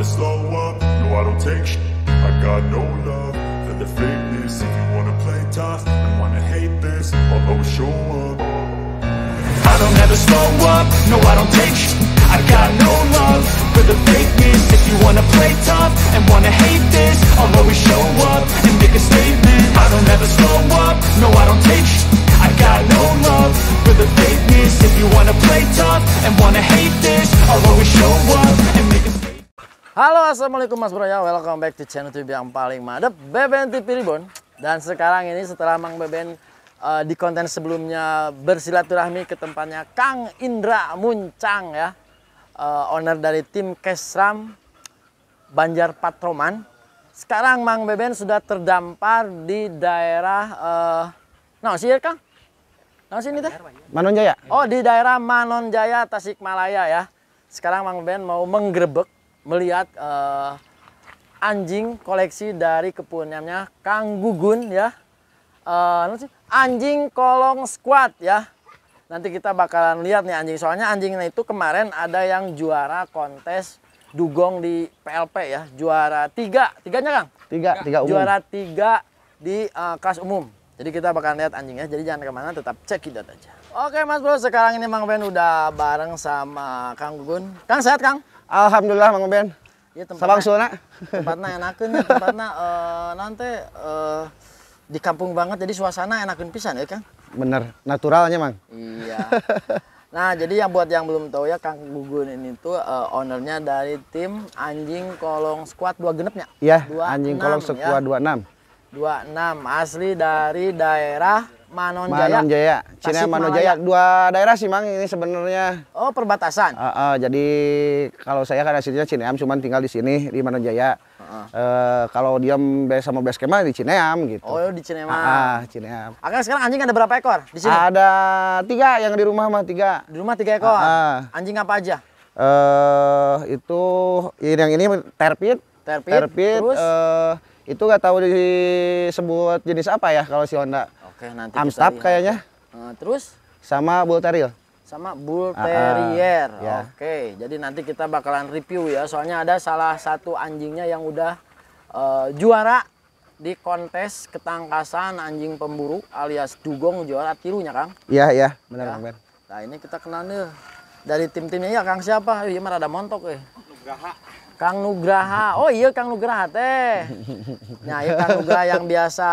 never slow up, no I don't take sh I got no love for the fakeness If you wanna play tough and wanna hate this, I'll always show up I don't ever slow up, no I don't take sh I got no love for the fakeness If you wanna play tough and wanna hate this, I'll always show up and make a statement I don't ever slow up, no I don't take sh I got no love for the fakeness If you wanna play tough and wanna hate this, I'll always show up and make Halo Assalamualaikum Mas Bro ya, welcome back to channel TV yang paling madep, BBN TV Ribon. Dan sekarang ini setelah Mang Beben uh, di konten sebelumnya bersilaturahmi ke tempatnya Kang Indra Muncang ya. Uh, owner dari tim Kesram Banjar Patroman. Sekarang Mang Beben sudah terdampar di daerah uh, nah sih ya, Kang? Nah sini teh? Manonjaya. Oh, di daerah Manonjaya Tasikmalaya ya. Sekarang Mang Beben mau menggerebek melihat uh, anjing koleksi dari kepunyaannya Kang Gugun ya. Uh, anjing kolong squad ya. Nanti kita bakalan lihat nih anjing. Soalnya anjingnya itu kemarin ada yang juara kontes dugong di PLP ya. Juara tiga. Tiganya Kang? Tiga. Tiga umum. Juara tiga di uh, kelas umum. Jadi kita bakalan lihat anjingnya, jadi jangan kemana, tetap cek cekidot aja. Oke Mas Bro, sekarang ini Mang Ben udah bareng sama Kang Gugun. Kang sehat Kang? Alhamdulillah Mang Ben. Iya tempatnya. Sabang Sulna. Tempatnya enakin, ya, tempatnya uh, nanti uh, di kampung banget jadi suasana enakin pisan ya kan? Bener, naturalnya Mang. Iya. Nah, jadi yang buat yang belum tahu ya Kang Gugun ini tuh uh, ownernya dari tim Anjing Kolong Squad dua genepnya. Iya, Anjing Kolong Squad ya. 26. 26 asli dari daerah Manonjaya, Jaya. Jaya. Cina Manon Dua daerah sih mang ini sebenarnya. Oh perbatasan. Uh, uh, jadi kalau saya kan aslinya Cineam, cuman tinggal di sini di Manonjaya Jaya. Uh -uh. Uh, kalau dia sama Beskema di Cineam gitu. Oh di Cineam. Ah uh, Cineam. Akan sekarang anjing ada berapa ekor di sini? Ada tiga yang di rumah mah tiga. Di rumah tiga ekor. Uh, uh. Anjing apa aja? Eh uh, itu ya yang ini terpit. Terpit. Terpit. Terus? Uh, itu nggak tahu disebut jenis apa ya kalau si Honda Oke, nanti Amstab kayaknya. Nah, terus? Sama Bull Terrier. Sama Bull ah, ah. Terrier. Uh, ya. yeah. Oke, jadi nanti kita bakalan review ya. Soalnya ada salah satu anjingnya yang udah uh, juara di kontes ketangkasan anjing pemburu alias dugong juara tirunya Kang. Iya, iya, benar ya. benar. Nah, ini kita kenal nih dari tim-timnya ya Kang siapa? Iya, mah ada montok eh. Nugraha. Kang Nugraha. Oh iya Kang Nugraha teh. Nah, iya Kang Nugraha yang biasa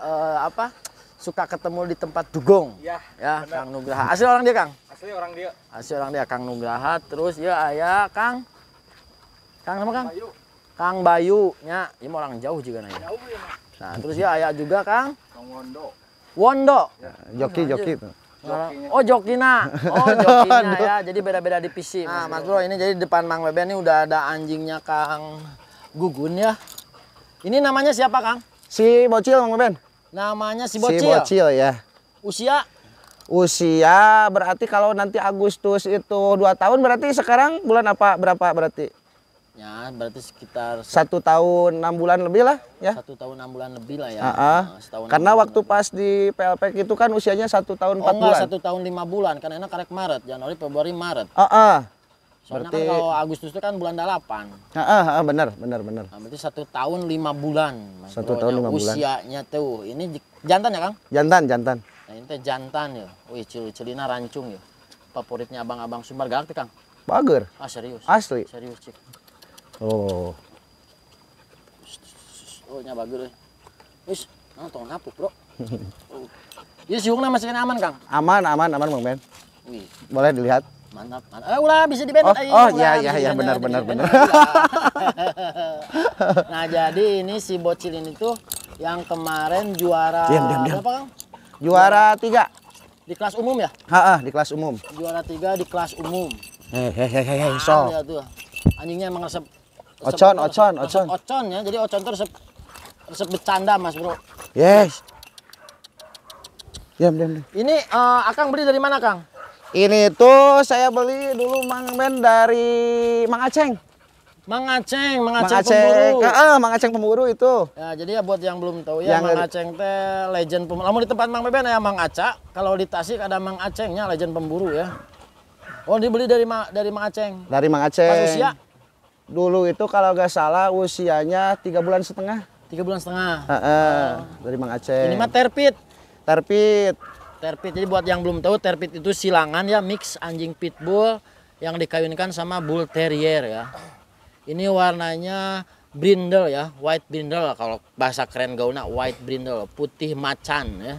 uh, apa? suka ketemu di tempat dugong. Ya. Ya, Kang Nugraha. Asli orang dia, Kang? Asli orang dia. Asli orang dia Kang Nugraha. Terus ya ayah Kang Kang sama Kang? Bayu. Kang Bayu nya, orang jauh juga nanya. Jauh ya, Nah, terus ya ayah juga Kang Kang Wondo. Wondo. Ya. Joki, joki. Aja. Oh Jokina, oh Jokina ya. Jadi beda-beda di PC. Nah Mas Bro ini jadi depan Mang Bebe ini udah ada anjingnya Kang Gugun ya. Ini namanya siapa Kang? Si Bocil Mang Beben. Namanya si bocil. Si bocil ya. Usia? Usia berarti kalau nanti Agustus itu dua tahun berarti sekarang bulan apa berapa berarti? Ya berarti sekitar satu tahun enam bulan lebih lah ya. Satu tahun enam bulan lebih lah ya. Uh -uh. karena waktu lebih. pas di PLP itu kan usianya satu tahun oh, empat oh, bulan. satu tahun lima bulan karena enak karek Maret Januari Februari Maret. Uh -uh. Soalnya berarti... Kan kalau Agustus itu kan bulan delapan. Ah, ah, ah benar, benar, benar. Nah, berarti satu tahun lima bulan. Satu tahun lima bulan. Usianya tuh, ini jantan ya kang? Jantan, jantan. Nah ini teh jantan ya. Wih, celina cilina rancung ya. Favoritnya abang-abang Sumbar galak kang? Bager. Ah serius? Asli. Serius cik. Oh. Oh nya bager. Ya. Wis, nang tong napuk, bro. sih, iya, siungnya masih aman kang? Aman, aman, aman bang Ben. Wih. Boleh dilihat mantap mantap eh, ulah bisa dibetot oh, eh, oh iya, iya iya iya benar benar benar nah jadi ini si bocil ini tuh yang kemarin juara diam, diam, diam. Apa, kang juara tiga di kelas umum ya Heeh, di kelas umum juara tiga di kelas umum hei hei hei. Ah, so ya tuh anjingnya emang resep, resep ocon resep, ocon resep, ocon ocon ya jadi ocon tuh resep resep bercanda mas bro yes diam diam, diam. ini uh, akang beli dari mana kang ini tuh saya beli dulu Mang Ben dari Mang Aceng. Mang Aceng, Mang Aceng, Mang Aceng pemburu. Ah, Mang Aceng pemburu itu. Ya, jadi ya buat yang belum tahu ya yang Mang Aceng teh legend pemburu. Lamun di tempat Mang Beben ya Mang Aca, kalau di Tasik ada Mang Acengnya legend pemburu ya. Oh, dibeli dari Ma, dari Mang Aceng. Dari Mang Aceng. Pas usia? Dulu itu kalau gak salah usianya tiga bulan setengah. Tiga bulan setengah. Uh, uh, uh. Dari Mang Aceh. Ini mah terpit. Terpit. Terpit. Jadi buat yang belum tahu, terpit itu silangan ya mix anjing pitbull yang dikawinkan sama bull terrier ya. Ini warnanya brindle ya, white brindle kalau bahasa keren gauna white brindle, putih macan ya.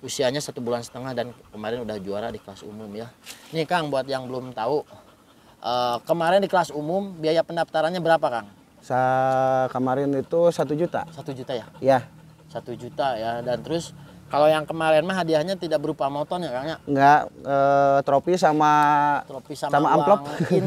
Usianya satu bulan setengah dan kemarin udah juara di kelas umum ya. Nih Kang buat yang belum tahu, uh, kemarin di kelas umum biaya pendaftarannya berapa Kang? Sa kemarin itu satu juta. Satu juta ya? Ya. Satu juta ya dan terus kalau yang kemarin mah hadiahnya tidak berupa motor ya Kang ya? Enggak, e, eh, trofi sama trofi sama, sama amplop. In, ya. iya,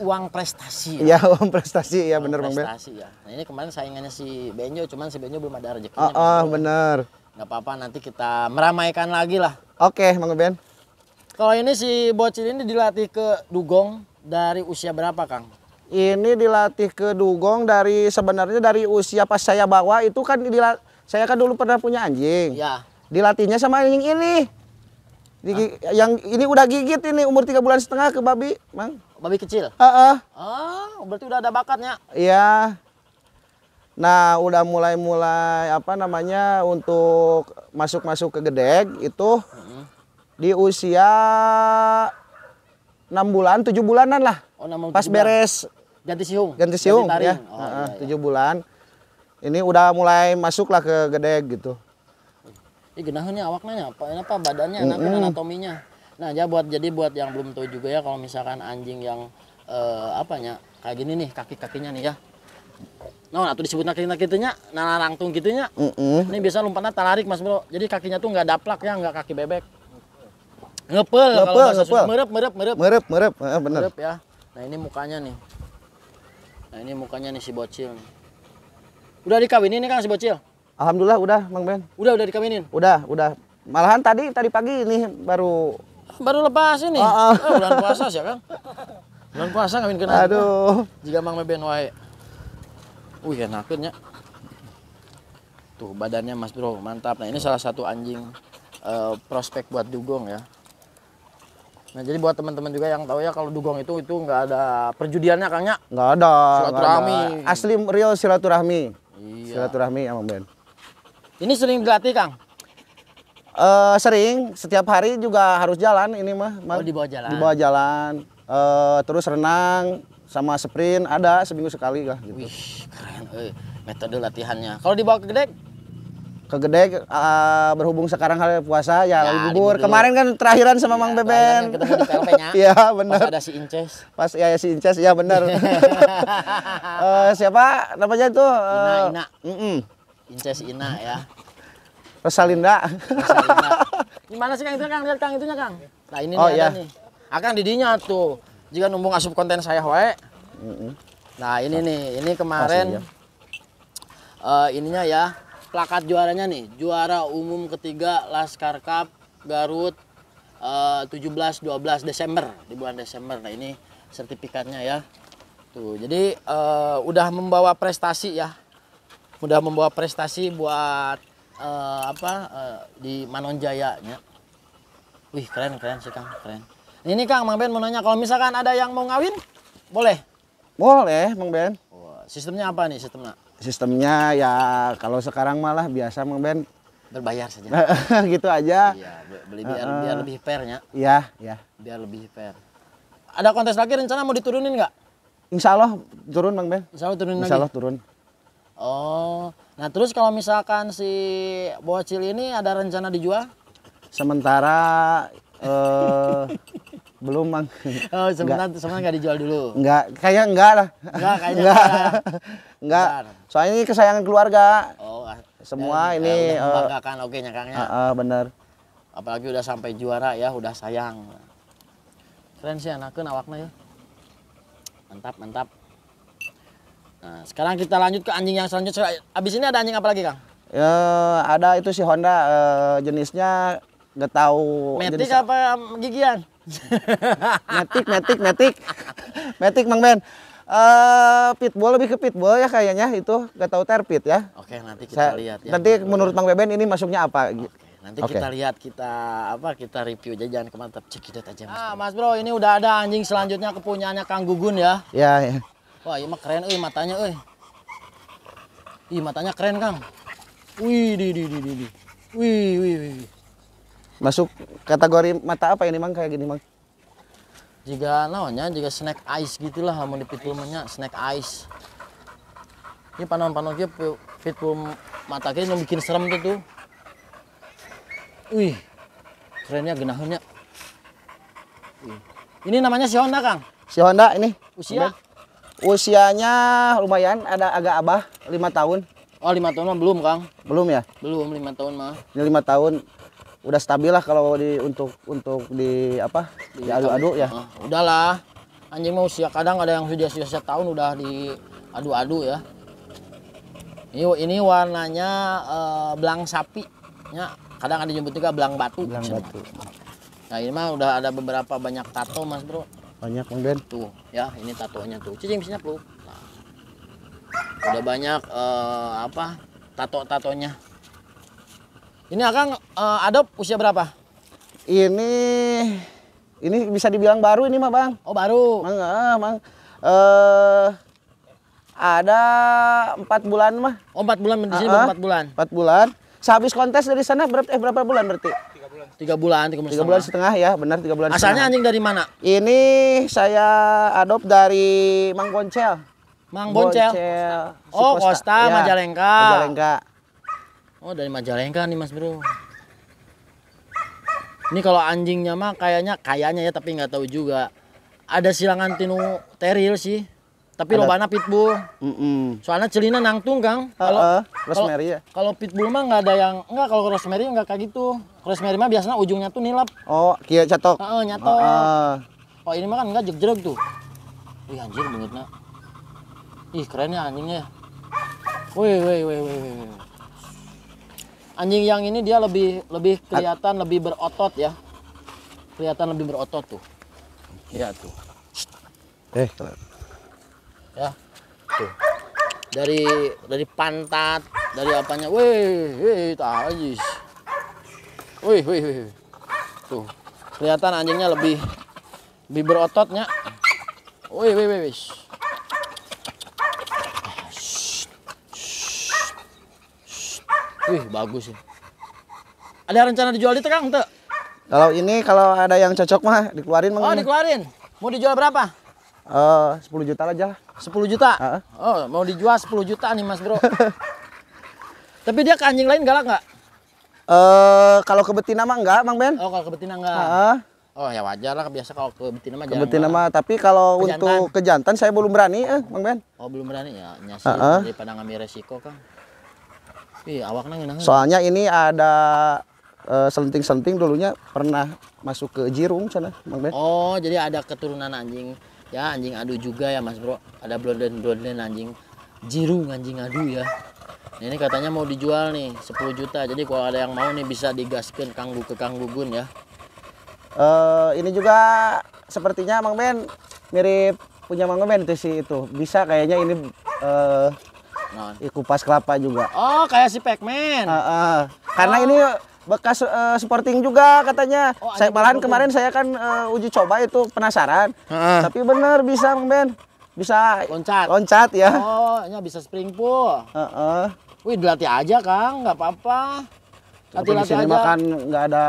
uang prestasi. Iya ya uang prestasi ya benar Bang Prestasi ya. Nah, ini kemarin saingannya si Benjo, cuman si Benjo belum ada rezekinya. Oh, ah, oh ah, benar. Enggak apa-apa nanti kita meramaikan lagi lah. Oke, Mang Ben. Kalau ini si bocil ini dilatih ke dugong dari usia berapa, Kang? Ini dilatih ke dugong dari sebenarnya dari usia pas saya bawa itu kan dilatih saya kan dulu pernah punya anjing. Ya. Dilatihnya sama anjing ini. Di, ah. Yang ini udah gigit ini umur tiga bulan setengah ke babi, mang. Babi kecil. Ah. Uh -uh. Oh, berarti udah ada bakatnya. Iya. Nah, udah mulai-mulai apa namanya untuk masuk-masuk ke gedeg itu -huh. di usia enam bulan, tujuh bulanan lah. Oh, 6 Pas bulan. beres ganti siung. Ganti siung ganti ya. ya. Oh, -uh, iya, iya. bulan ini udah mulai masuk lah ke gede gitu. Ini genahnya awaknya apa? Ini apa badannya, mm -hmm. anatominya. Nah, ya buat jadi buat yang belum tahu juga ya kalau misalkan anjing yang apa eh, apanya kayak gini nih kaki-kakinya nih ya. Nah, no, itu disebut kakinya kitunya, nah rangtung gitunya. Mm -hmm. Ini biasa lompatnya tarik Mas Bro. Jadi kakinya tuh nggak daplak ya, nggak kaki bebek. Ngepel, ngepel, ngepel. Merep, merep, merep. Merep, merep, eh, bener. Merep ya. Nah, ini mukanya nih. Nah, ini mukanya nih si bocil nih. Udah dikawinin nih Kang si bocil? Alhamdulillah udah Mang Ben. Udah udah dikawinin. Udah, udah. Malahan tadi tadi pagi ini baru baru lepas ini. Oh, oh. Eh, bulan puasa sih ya, Kang. Bulan puasa ngawin kena. Aduh. Kan? Jika Mang Ben wae. Wih, enaknya. Tuh badannya Mas Bro, mantap. Nah, ini salah satu anjing uh, prospek buat dugong ya. Nah jadi buat teman-teman juga yang tahu ya kalau dugong itu itu nggak ada perjudiannya Kang ya? Nggak ada. Silaturahmi. Asli real silaturahmi. Iya. Silaturahmi sama Ben. Ini sering dilatih, Kang? Uh, sering, setiap hari juga harus jalan ini mah. Oh, di bawah jalan. Di bawah jalan. Uh, terus renang sama sprint ada seminggu sekali lah gitu. Wih, keren. Eh, metode latihannya. Kalau dibawa ke gedek? kegede uh, berhubung sekarang hari puasa ya, ya bubur Kemarin kan terakhiran sama ya, Mang Beben. Kan iya benar. ada si Inces. Pas ya, ya si Inces ya benar. uh, siapa namanya itu? Uh, Ina eh, Ina. Mm -mm. Inces Ina ya. Rosalinda. Rosalinda. Gimana sih Kang itu Kang? Lihat Kang itunya Kang. Nah ini oh, nih iya. nih. Akan didinya tuh. Jika numbung asup konten saya wae. Mm -mm. Nah ini nah. nih, ini kemarin uh, ininya ya plakat juaranya nih juara umum ketiga Laskar Cup Garut uh, 17 12 Desember di bulan Desember nah ini sertifikatnya ya tuh jadi uh, udah membawa prestasi ya udah membawa prestasi buat uh, apa uh, di nya. wih keren keren sih Kang keren ini Kang Mang Ben mau nanya kalau misalkan ada yang mau ngawin boleh boleh Mang Ben sistemnya apa nih sistemnya sistemnya ya kalau sekarang malah biasa Mang Ben berbayar saja gitu aja iya beli biar, uh, biar lebih fairnya ya iya biar lebih fair ada kontes lagi rencana mau diturunin nggak Insya Allah turun Bang Ben Insya Allah turun Insya Allah lagi. turun oh nah terus kalau misalkan si bocil ini ada rencana dijual sementara uh, belum mang oh sebentar sebentar nggak dijual dulu nggak kayaknya enggak lah enggak kayaknya enggak soalnya ini kesayangan keluarga oh ah, semua ya, ya ini eh, membanggakan uh, oke nya kangnya uh, uh, bener apalagi udah sampai juara ya udah sayang keren sih anaknya awaknya ya mantap mantap nah sekarang kita lanjut ke anjing yang selanjutnya abis ini ada anjing apa lagi kang ya ada itu si Honda uh, jenisnya nggak tahu metik apa um, gigian metik, metik, metik. metik, Mang Ben. Uh, pitbull lebih ke pitbull ya kayaknya itu gak tahu terpit ya. Oke nanti kita Saya, lihat ya. Nanti Bang menurut Bang Beben ini masuknya apa? Oke, gitu. nanti okay. kita lihat kita apa kita review aja jangan kemantap cekidot aja mas. Ah, bro. mas Bro ini udah ada anjing selanjutnya kepunyaannya Kang Gugun ya. Iya. Ya. Wah ini iya mah keren, eh matanya, eh. Ih matanya keren Kang. Wih di di di di. Wih wih wih. Masuk kategori mata apa ini mang kayak gini mang? Jika naonnya juga snack ice gitulah mau di pitbullnya snack ice. Ini panon-panon dia pitbull mata kita yang bikin serem tuh tuh. Wih, kerennya genahnya. Ini namanya si Honda kang. Si Honda ini. Usia? Honda. Usianya lumayan, ada agak abah, lima tahun. Oh lima tahun mah belum kang? Belum ya? Belum lima tahun mah. Ini lima tahun udah stabil lah kalau di untuk untuk di apa di iya, adu iya. ya Uh, udahlah anjing mau usia kadang ada yang sudah usia tahun udah di adu ya ini ini warnanya uh, belang sapi ya kadang ada nyebut juga belang batu belang cuman. batu nah ini mah udah ada beberapa banyak tato mas bro banyak mungkin tuh ya ini tatonya tuh cicing sini bro udah banyak uh, apa tato tatonya ini Akang uh, eh, adop usia berapa? Ini ini bisa dibilang baru ini mah, Bang. Oh, baru. Mang, uh, Mang. Uh, ada empat bulan mah. Oh, empat bulan di sini uh -huh. empat bulan. Empat bulan. Sehabis kontes dari sana berapa eh berapa bulan berarti? Tiga bulan. Tiga bulan, tiga bulan, setengah ya, benar tiga bulan. Asalnya setengah. anjing dari mana? Ini saya adop dari Mang Goncel. Mang Boncel. Boncel. Oh, Costa ya, Majalengka. Majalengka. Oh dari Majalengka nih Mas Bro. Ini kalau anjingnya mah kayaknya kayaknya ya tapi nggak tahu juga. Ada silangan tinu teril sih. Tapi lo bana pitbull. Mm -mm. Soalnya celina nangtung Kang. Kalau uh, rosemary ya. Kalau pitbull mah nggak ada yang nggak kalau rosemary nggak kayak gitu. Rosemary mah biasanya ujungnya tuh nilap. Oh, kia catok. Oh uh, nyatok. Uh, Oh, ini mah kan nggak jeruk-jeruk tuh. Wih anjir banget nak. Ih, keren ya anjingnya. Wih, wih, wih, wih, wih. Anjing yang ini dia lebih lebih kelihatan lebih berotot ya. Kelihatan lebih berotot tuh. ya tuh. Eh, ya. Tuh. Dari dari pantat, dari apanya. Wih, wih, tajis. Wih, wih, wih. Tuh. Kelihatan anjingnya lebih lebih berototnya. Wih, wih, wih. wih. Wih, bagus ya. Ada rencana dijual di tengah tuh? Kalau ini kalau ada yang cocok mah dikeluarin, Mang. Oh, dikeluarin. Mau dijual berapa? Eh, uh, 10 juta aja lah. 10 juta? Uh -huh. Oh, mau dijual 10 juta nih, Mas Bro. Tapi dia ke anjing lain galak nggak? Eh, uh, kalau ke betina mah enggak, Mang Ben. Oh, kalau ke betina enggak. Uh Oh ya wajar lah biasa kalau ke betina mah. Ke betina mah tapi kalau untuk ke jantan saya belum berani eh Bang Ben. Oh belum berani ya nyasi uh -uh. daripada ngambil resiko Kang. Iya, Soalnya ini ada eh, selenting-selenting dulunya pernah masuk ke Jirung sana, Bang Ben. Oh, jadi ada keturunan anjing. Ya, anjing adu juga ya, Mas Bro. Ada blonden-blonden anjing Jirung, anjing adu ya. Nah, ini katanya mau dijual nih 10 juta. Jadi kalau ada yang mau nih bisa digaskan kanggu ke Kang Gugun ya. Uh, ini juga sepertinya Mang Ben mirip punya Mang Ben itu sih itu. Bisa kayaknya ini uh, Nah. Kupas kelapa juga. Oh, kayak si Pacman. Uh, uh. Karena oh. ini bekas uh, eh, sporting juga katanya. Oh, saya malahan kemarin saya kan uh, uji coba itu penasaran. Uh. Tapi bener bisa Ben. Bisa loncat. Loncat ya. Oh, ini bisa spring pool. Uh -uh. Wih, dilatih aja Kang, nggak apa-apa. Tapi di sini makan nggak ada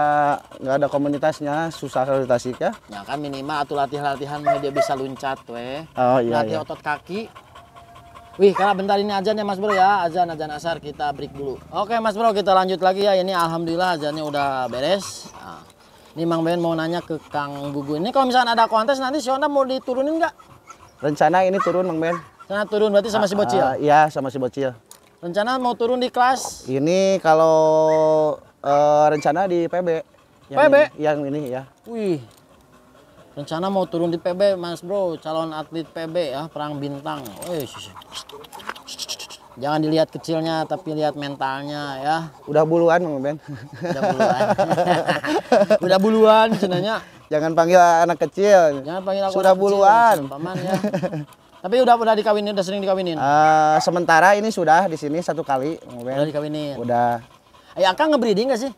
nggak ada komunitasnya, susah kalau ditasik ya. ya. kan minimal atau latihan-latihan dia bisa luncat, weh. Oh iya. Latih iya. otot kaki, Wih, kalau bentar ini azan ya Mas Bro ya. Azan azan asar kita break dulu. Oke Mas Bro, kita lanjut lagi ya. Ini alhamdulillah azannya udah beres. Nah, ini Mang Ben mau nanya ke Kang Gugu. Ini kalau misalnya ada kontes nanti si Honda mau diturunin nggak? Rencana ini turun Mang Ben. Rencana turun berarti sama si bocil. Uh, iya, sama si bocil. Rencana mau turun di kelas? Ini kalau uh, rencana di PB. Yang PB? Ini, yang ini ya. Wih, Rencana mau turun di PB, Mas Bro. Calon atlet PB ya, perang bintang. Wih. Jangan dilihat kecilnya, tapi lihat mentalnya ya. Udah buluan, Bang Ben. Udah buluan. Udah buluan, sebenarnya. Jangan panggil anak kecil. Jangan panggil aku Sudah anak buluan. Kecil, paman ya. Tapi udah udah dikawinin, udah sering dikawinin. Uh, sementara ini sudah di sini satu kali, Bang Ben. Udah dikawinin. Udah. Ayah eh, Akang ngebreeding gak sih?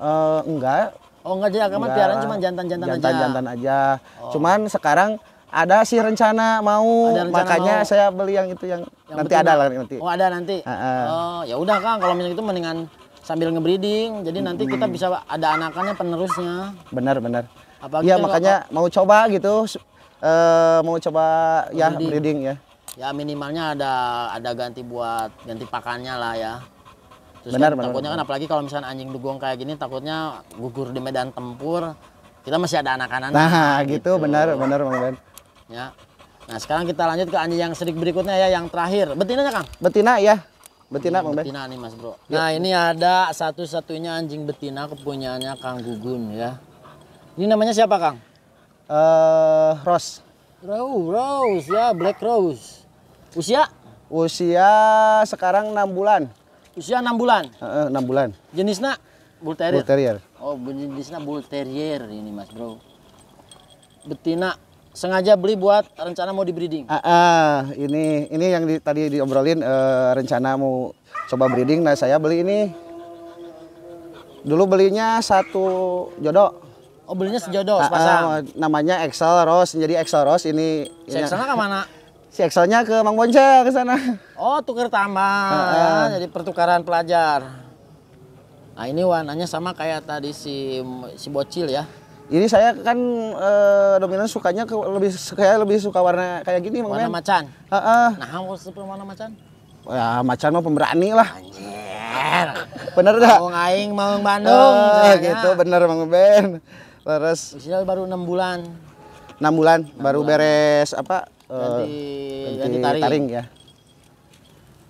Uh, enggak, Oh enggak jadi Akmal piaran cuma jantan-jantan aja. Jantan-jantan aja. Oh. Cuman sekarang ada sih rencana mau rencana makanya mau. saya beli yang itu yang, yang nanti ada lah nanti. Oh ada nanti. Uh, uh. Oh ya udah Kang kalau misalnya itu mendingan sambil ngebreeding jadi nanti hmm. kita bisa ada anakannya penerusnya. Benar benar. Iya gitu, makanya apa? mau coba gitu uh, mau coba breeding. ya breeding ya. Ya minimalnya ada ada ganti buat ganti pakannya lah ya. Terus benar, kan, benar, takutnya kan benar. kan apalagi kalau misalnya anjing dugong kayak gini takutnya gugur di medan tempur. Kita masih ada anak-anak. Nah, gitu, gitu benar benar Bang Ben. Ya. Nah, sekarang kita lanjut ke anjing yang sedikit berikutnya ya, yang terakhir. Betinanya, Kang? Betina ya. Betina, Bang Betina nih, Mas Bro. Iya. Nah, ini ada satu-satunya anjing betina kepunyaannya Kang Gugun ya. Ini namanya siapa, Kang? Eh, uh, Rose. Rose, Rose ya, Black Rose. Usia? Usia sekarang enam bulan. Usia enam bulan? Uh, bulan. Jenisnya? Bull Terrier? Bull Terrier. Oh, jenisnya Bull Terrier ini mas bro. Betina sengaja beli buat rencana mau di breeding. Ah, uh, ini ini yang di, tadi diobrolin uh, rencana mau coba breeding. Nah saya beli ini. Dulu belinya satu jodoh. Oh belinya sejodoh, sepasang. Uh, namanya Excel Rose, jadi Excel Rose ini. Si Excelnya kemana? si Excelnya ke Mang Bonca ke sana. Oh, tuker tambah. Uh -uh. Jadi pertukaran pelajar. Nah, ini warnanya sama kayak tadi si si bocil ya. Ini saya kan uh, dominan sukanya ke, lebih kayak lebih suka warna kayak gini, Mang Warna macan. Heeh. Uh -uh. Nah, warna macan. Ya, macan mau pemberani lah. Anjir. Bener dah. Mau ngaing, mau Bandung. Uh, eh, gitu bener Mang Ben. Terus baru 6 bulan. 6 bulan 6 baru bulan. beres apa Eh, ganti, ganti, taring. taring ya.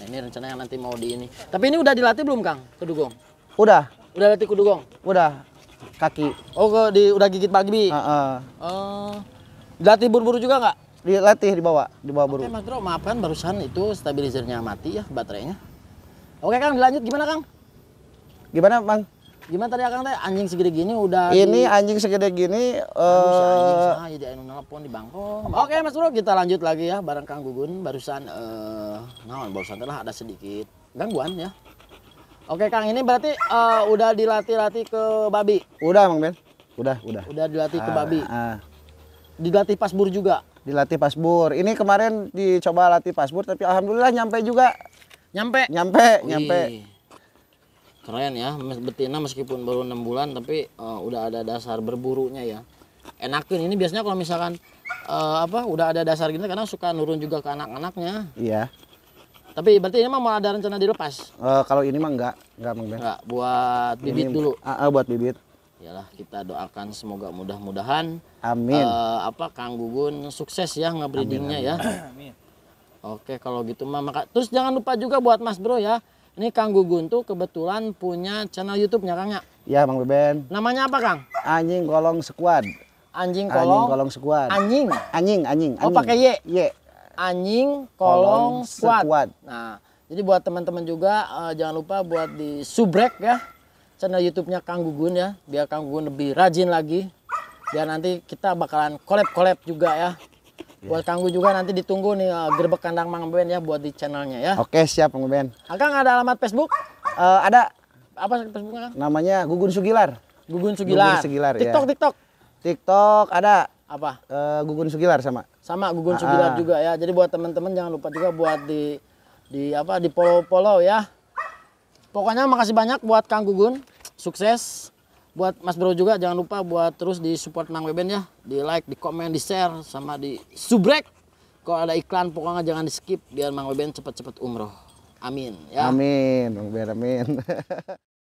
Nah, ini rencana yang nanti mau di ini. Tapi ini udah dilatih belum, Kang? Kedugong. Udah. Udah latih kedugong. Udah. Kaki. Oh, ke di udah gigit pagi. Heeh. Uh, uh. uh, dilatih buru-buru juga nggak? Dilatih di bawah buru. Oke, Mas Bro, maafkan barusan itu stabilizernya mati ya baterainya. Oke, Kang, dilanjut gimana, Kang? Gimana, Bang? Gimana tadi Akang teh anjing segede gini udah Ini di... anjing segede gini ya, eh uh... jadi anu nelpon di Bangkok. Oke okay, Mas Bro, kita lanjut lagi ya bareng Kang Gugun barusan eh uh, naon barusan lah ada sedikit gangguan ya. Oke Kang, ini berarti uh, udah dilatih-latih ke babi. Udah Mang Ben. Udah, udah. Udah dilatih ah, ke babi. Ah. Dilatih pasbur juga. Dilatih pasbur. Ini kemarin dicoba latih pasbur tapi alhamdulillah nyampe juga. Nyampe. Nyampe, Wih. nyampe keren ya betina meskipun baru enam bulan tapi uh, udah ada dasar berburunya ya enakin ini biasanya kalau misalkan uh, apa udah ada dasar gini karena suka nurun juga ke anak-anaknya iya tapi berarti ini mah mau ada rencana dilepas uh, kalau ini mah enggak enggak bang enggak buat bibit ini, dulu uh, uh, buat bibit Yalah kita doakan semoga mudah-mudahan amin uh, apa Kang Gugun sukses ya ngebreedingnya ya amin. oke kalau gitu mah maka terus jangan lupa juga buat Mas Bro ya ini Kang Gugun tuh kebetulan punya channel YouTube-nya Kang ya? Iya Bang Beben. Namanya apa Kang? Anjing Kolong Squad. Anjing Kolong. Anjing Kolong Squad. Anjing. Anjing anjing. anjing. Oh pakai Y. Y. Anjing Kolong, kolong squad. squad. Nah, jadi buat teman-teman juga uh, jangan lupa buat di subrek ya channel YouTube-nya Kang Gugun ya, biar Kang Gugun lebih rajin lagi. Biar nanti kita bakalan collab-collab juga ya. Iya. Buat Kang Gu juga nanti ditunggu nih uh, gerbek kandang Mang Ben ya buat di channelnya ya. Oke siap Mang Ben. Akang ada alamat Facebook? Uh, ada. Apa Facebooknya Kang? Namanya Gugun Sugilar. Gugun Sugilar. Gugun Sugilar ya. TikTok, ya. TikTok. TikTok ada. Apa? Uh, Gugun Sugilar sama. Sama Gugun Sugilar ah. juga ya. Jadi buat teman-teman jangan lupa juga buat di di apa di follow-follow ya. Pokoknya makasih banyak buat Kang Gugun. Sukses buat Mas Bro juga jangan lupa buat terus di support Mang Weben ya di like di komen di share sama di subrek kalau ada iklan pokoknya jangan di skip biar Mang Weben cepat-cepat umroh amin ya amin Bang Beben amin